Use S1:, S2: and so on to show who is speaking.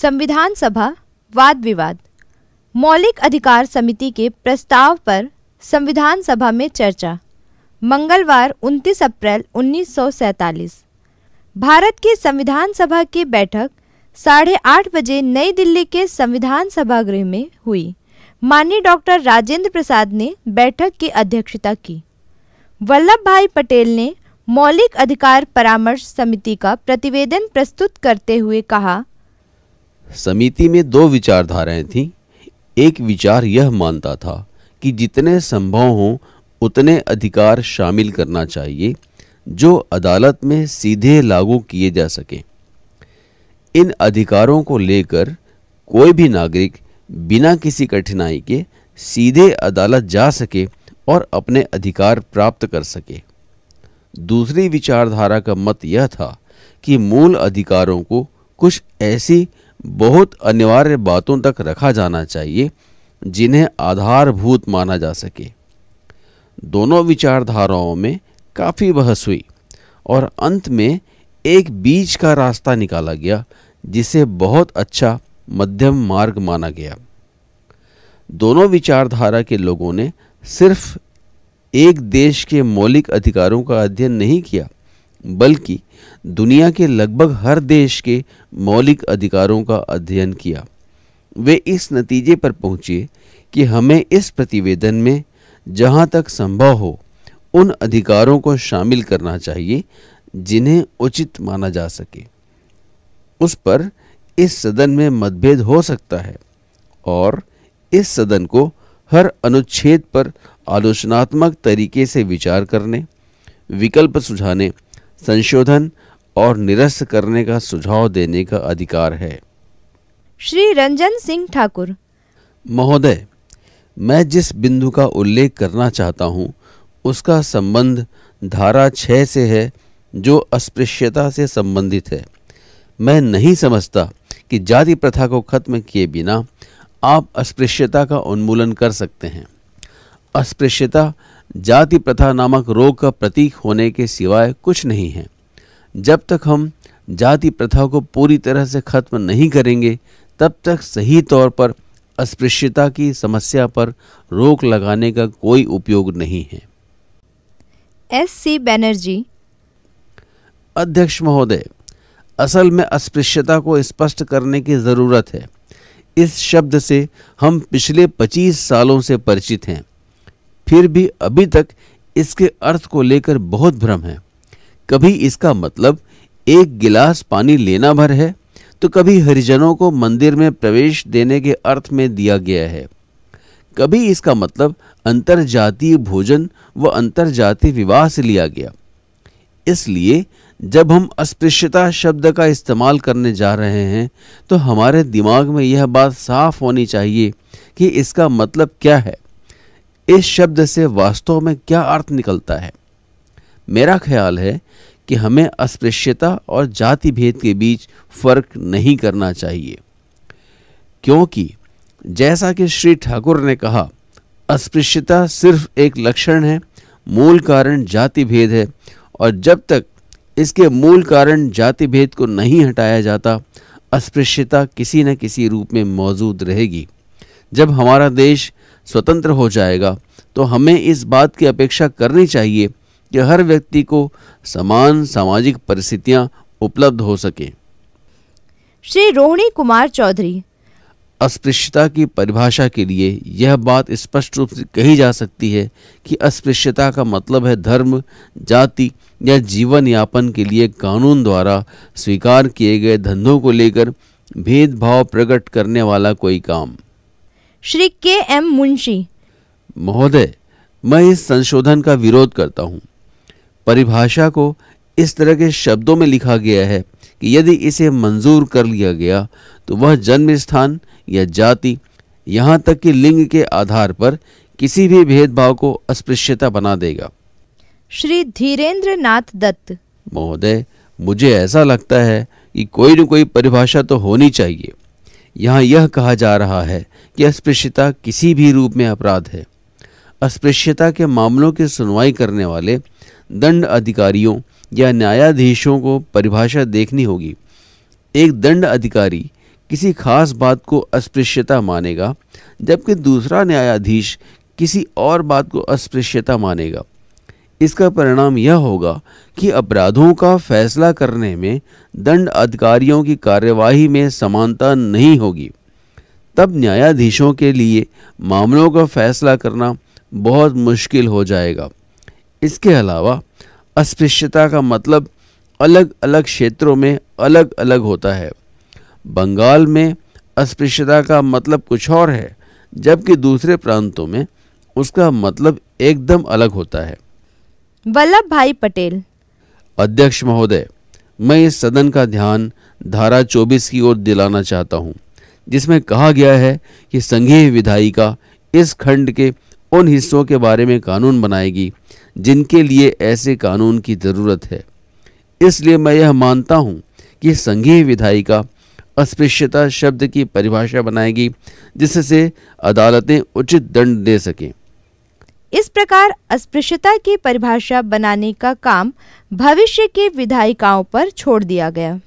S1: संविधान सभा वाद विवाद मौलिक अधिकार समिति के प्रस्ताव पर संविधान सभा में चर्चा मंगलवार 29 अप्रैल 1947 भारत की संविधान सभा की बैठक साढ़े आठ बजे नई दिल्ली के संविधान सभागृह में हुई माननीय डॉक्टर राजेंद्र प्रसाद ने बैठक की अध्यक्षता की वल्लभ भाई पटेल ने मौलिक अधिकार परामर्श समिति का प्रतिवेदन प्रस्तुत करते हुए कहा
S2: समिति में दो विचारधाराएं थीं एक विचार यह मानता था कि जितने संभव हों उतने अधिकार शामिल करना चाहिए जो अदालत में सीधे लागू किए जा सकें इन अधिकारों को लेकर कोई भी नागरिक बिना किसी कठिनाई के सीधे अदालत जा सके और अपने अधिकार प्राप्त कर सके दूसरी विचारधारा का मत यह था कि मूल अधिकारों को कुछ ऐसी बहुत अनिवार्य बातों तक रखा जाना चाहिए जिन्हें आधारभूत माना जा सके दोनों विचारधाराओं में काफ़ी बहस हुई और अंत में एक बीच का रास्ता निकाला गया जिसे बहुत अच्छा मध्यम मार्ग माना गया दोनों विचारधारा के लोगों ने सिर्फ एक देश के मौलिक अधिकारों का अध्ययन नहीं किया बल्कि दुनिया के लगभग हर देश के मौलिक अधिकारों का अध्ययन किया वे इस नतीजे पर पहुंचे कि हमें इस प्रतिवेदन में जहां तक संभव हो उन अधिकारों को शामिल करना चाहिए जिन्हें उचित माना जा सके उस पर इस सदन में मतभेद हो सकता है और इस सदन को हर अनुच्छेद पर आलोचनात्मक तरीके से विचार करने विकल्प सुझाने संशोधन और निरस्त करने का सुझाव देने का अधिकार है
S1: श्री रंजन सिंह ठाकुर
S2: महोदय मैं जिस बिंदु का उल्लेख करना चाहता हूँ उसका संबंध धारा छः से है जो अस्पृश्यता से संबंधित है मैं नहीं समझता कि जाति प्रथा को खत्म किए बिना आप अस्पृश्यता का उन्मूलन कर सकते हैं अस्पृश्यता जाति प्रथा नामक रोग का प्रतीक होने के सिवाय कुछ नहीं है जब तक हम जाति प्रथा को पूरी तरह से खत्म नहीं करेंगे तब तक सही तौर पर अस्पृश्यता की समस्या पर रोक लगाने का कोई उपयोग नहीं है
S1: एस सी बैनर्जी
S2: अध्यक्ष महोदय असल में अस्पृश्यता को स्पष्ट करने की ज़रूरत है इस शब्द से हम पिछले 25 सालों से परिचित हैं फिर भी अभी तक इसके अर्थ को लेकर बहुत भ्रम है कभी इसका मतलब एक गिलास पानी लेना भर है तो कभी हरिजनों को मंदिर में प्रवेश देने के अर्थ में दिया गया है कभी इसका मतलब अंतरजातीय भोजन व अंतरजातीय विवाह से लिया गया इसलिए जब हम अस्पृश्यता शब्द का इस्तेमाल करने जा रहे हैं तो हमारे दिमाग में यह बात साफ होनी चाहिए कि इसका मतलब क्या है इस शब्द से वास्तव में क्या अर्थ निकलता है मेरा ख्याल है कि हमें अस्पृश्यता और जाति भेद के बीच फर्क नहीं करना चाहिए क्योंकि जैसा कि श्री ठाकुर ने कहा अस्पृश्यता सिर्फ एक लक्षण है मूल कारण जाति भेद है और जब तक इसके मूल कारण जाति भेद को नहीं हटाया जाता अस्पृश्यता किसी न किसी रूप में मौजूद रहेगी जब हमारा देश स्वतंत्र हो जाएगा तो हमें इस बात की अपेक्षा करनी चाहिए कि हर व्यक्ति को समान सामाजिक परिस्थितियां उपलब्ध हो सके
S1: श्री रोहिणी कुमार चौधरी
S2: अस्पृश्यता की परिभाषा के लिए यह बात स्पष्ट रूप से कही जा सकती है कि अस्पृश्यता का मतलब है धर्म जाति या जीवन यापन के लिए कानून द्वारा स्वीकार किए गए धंधों को लेकर भेदभाव प्रकट करने वाला कोई काम
S1: श्री के एम मुंशी
S2: महोदय मैं इस संशोधन का विरोध करता हूँ परिभाषा को इस तरह के शब्दों में लिखा गया है कि यदि इसे मंजूर कर लिया गया तो वह जन्म स्थान या जाति यहाँ तक कि लिंग के आधार पर किसी भी भेदभाव को अस्पृश्यता बना देगा
S1: श्री धीरेन्द्र नाथ दत्त
S2: महोदय मुझे ऐसा लगता है कि कोई न कोई परिभाषा तो होनी चाहिए यहाँ यह कहा जा रहा है कि अस्पृश्यता किसी भी रूप में अपराध है अस्पृश्यता के मामलों की सुनवाई करने वाले दंड अधिकारियों या न्यायाधीशों को परिभाषा देखनी होगी एक दंड अधिकारी किसी खास बात को अस्पृश्यता मानेगा जबकि दूसरा न्यायाधीश किसी और बात को अस्पृश्यता मानेगा इसका परिणाम यह होगा कि अपराधों का फैसला करने में दंड अधिकारियों की कार्यवाही में समानता नहीं होगी तब न्यायाधीशों के लिए मामलों का फैसला करना बहुत मुश्किल हो जाएगा इसके अलावा अस्पृश्यता का मतलब अलग अलग क्षेत्रों में अलग अलग होता है बंगाल में अस्पृश्यता का मतलब कुछ और है जबकि दूसरे प्रांतों में उसका मतलब एकदम अलग होता है
S1: वल्लभ भाई पटेल
S2: अध्यक्ष महोदय मैं इस सदन का ध्यान धारा 24 की ओर दिलाना चाहता हूँ जिसमें कहा गया है कि संघीय विधायिका इस खंड के उन हिस्सों के बारे में कानून बनाएगी जिनके लिए ऐसे कानून की ज़रूरत है इसलिए मैं यह मानता हूँ कि संघीय विधायिका अस्पृश्यता शब्द की परिभाषा बनाएगी जिससे अदालतें उचित दंड दे सकें
S1: इस प्रकार अस्पृश्यता की परिभाषा बनाने का काम भविष्य के विधायिकाओं पर छोड़ दिया गया